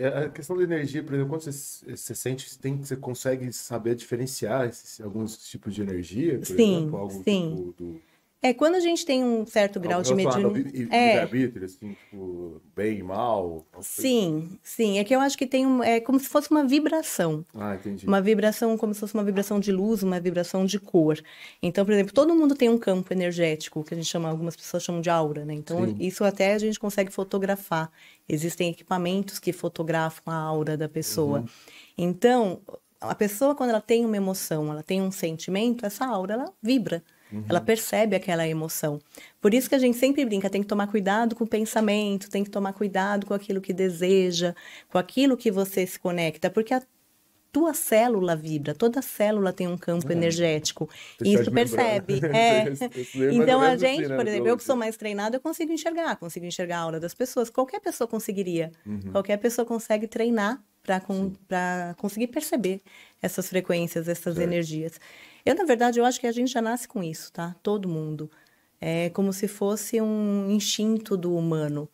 É, a questão da energia, por exemplo, quando você, eh, você sente, você, tem, você consegue saber diferenciar esses, alguns tipos de energia? sim, exemplo, sim. Tipo do... É, quando a gente tem um certo grau de mediunidade. É, arbítrio, assim, tipo, bem, mal. Sim, assim? sim. É que eu acho que tem um. É como se fosse uma vibração. Ah, entendi. Uma vibração, como se fosse uma vibração de luz, uma vibração de cor. Então, por exemplo, todo mundo tem um campo energético, que a gente chama, algumas pessoas chamam de aura, né? Então, sim. isso até a gente consegue fotografar. Existem equipamentos que fotografam a aura da pessoa. Uhum. Então, a pessoa, quando ela tem uma emoção, ela tem um sentimento, essa aura, ela vibra. Uhum. Ela percebe aquela emoção. Por isso que a gente sempre brinca, tem que tomar cuidado com o pensamento, tem que tomar cuidado com aquilo que deseja, com aquilo que você se conecta, porque a tua célula vibra, toda célula tem um campo é. energético. isso percebe. É. então a assim, gente, assim, né? por exemplo, eu que sou mais treinada, eu consigo enxergar, consigo enxergar a aula das pessoas. Qualquer pessoa conseguiria. Uhum. Qualquer pessoa consegue treinar para conseguir perceber essas frequências, essas certo. energias. Eu, na verdade, eu acho que a gente já nasce com isso, tá? Todo mundo. É como se fosse um instinto do humano.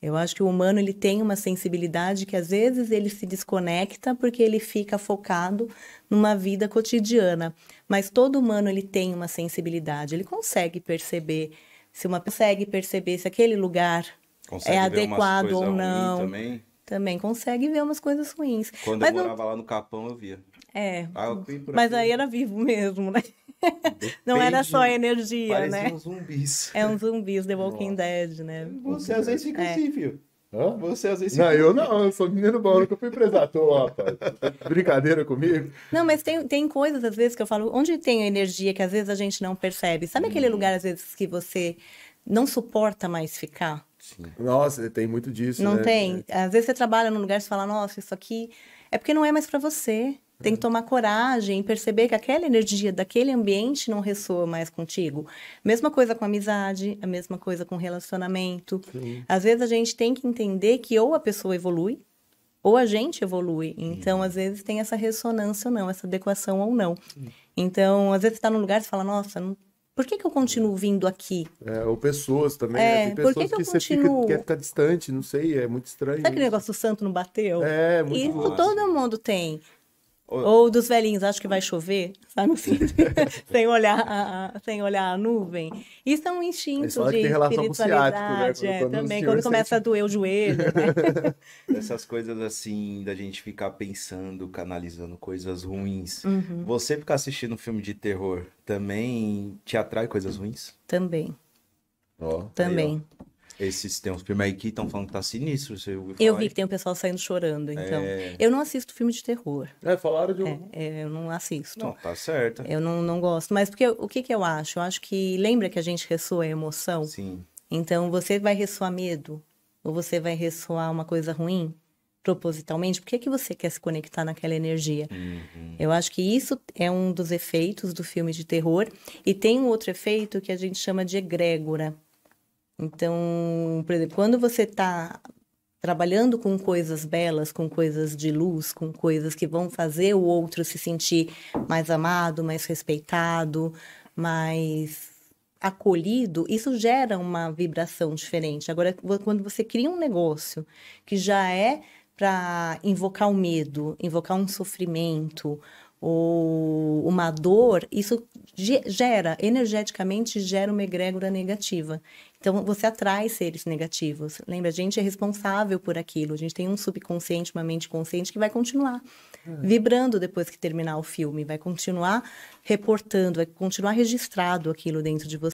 Eu acho que o humano ele tem uma sensibilidade que às vezes ele se desconecta porque ele fica focado numa vida cotidiana, mas todo humano ele tem uma sensibilidade, ele consegue perceber se uma consegue perceber se aquele lugar consegue é adequado ou não. Também? também consegue ver umas coisas ruins. Quando mas eu morava não... lá no Capão, eu via. É. Ah, mas aqui. aí era vivo mesmo, né? Depende, não era só energia, né? Um zumbis. É um zumbis, The Walking Nossa. Dead, né? Você às vezes fica é. assim, viu? Hã? Você às vezes. Não, eu assim. não, eu sou menino bom, eu fui empresário, rapaz. Brincadeira comigo. Não, mas tem, tem coisas, às vezes, que eu falo, onde tem energia que às vezes a gente não percebe? Sabe hum. aquele lugar, às vezes, que você não suporta mais ficar. Sim. Nossa, tem muito disso. Não né? tem. Às vezes você trabalha num lugar e fala, nossa, isso aqui é porque não é mais para você. Tem que é. tomar coragem, perceber que aquela energia daquele ambiente não ressoa mais contigo. Mesma coisa com amizade, a mesma coisa com relacionamento. Sim. Às vezes a gente tem que entender que ou a pessoa evolui, ou a gente evolui. Então, Sim. às vezes tem essa ressonância ou não, essa adequação ou não. Sim. Então, às vezes está num lugar e fala, nossa, não por que, que eu continuo vindo aqui? É, ou pessoas também. Né? É, né? Tem pessoas por que, que, que você continuo... fica, quer ficar distante, não sei, é muito estranho. Sabe aquele negócio do santo não bateu? É, muito Isso todo mundo tem. Ou... Ou, dos velhinhos, acho que vai chover, sabe assim? sem, olhar a, a, sem olhar a nuvem. Isso é um instinto de espiritualidade. Ciático, né? quando, é, também, quando começa sente... a doer o joelho. Né? Essas coisas assim, da gente ficar pensando, canalizando coisas ruins. Uhum. Você ficar assistindo um filme de terror também te atrai coisas ruins? Também. Oh, também. Aí, esses tem uns filmes aí que estão falando que tá sinistro. Você ouviu falar? Eu vi que tem o um pessoal saindo chorando, então. É... Eu não assisto filme de terror. É, falaram de um. É, é eu não assisto. Não, tá certo. Eu não, não gosto. Mas porque o que, que eu acho? Eu acho que lembra que a gente ressoa a emoção? Sim. Então você vai ressoar medo? Ou você vai ressoar uma coisa ruim? propositalmente, por que, que você quer se conectar naquela energia? Uhum. Eu acho que isso é um dos efeitos do filme de terror. E tem um outro efeito que a gente chama de egrégora. Então, por exemplo, quando você está trabalhando com coisas belas, com coisas de luz, com coisas que vão fazer o outro se sentir mais amado, mais respeitado, mais acolhido, isso gera uma vibração diferente. Agora, quando você cria um negócio que já é para invocar o medo, invocar um sofrimento ou uma dor, isso gera, energeticamente gera uma egrégora negativa. Então você atrai seres negativos. Lembra, a gente é responsável por aquilo. A gente tem um subconsciente, uma mente consciente que vai continuar é. vibrando depois que terminar o filme, vai continuar reportando, vai continuar registrado aquilo dentro de você.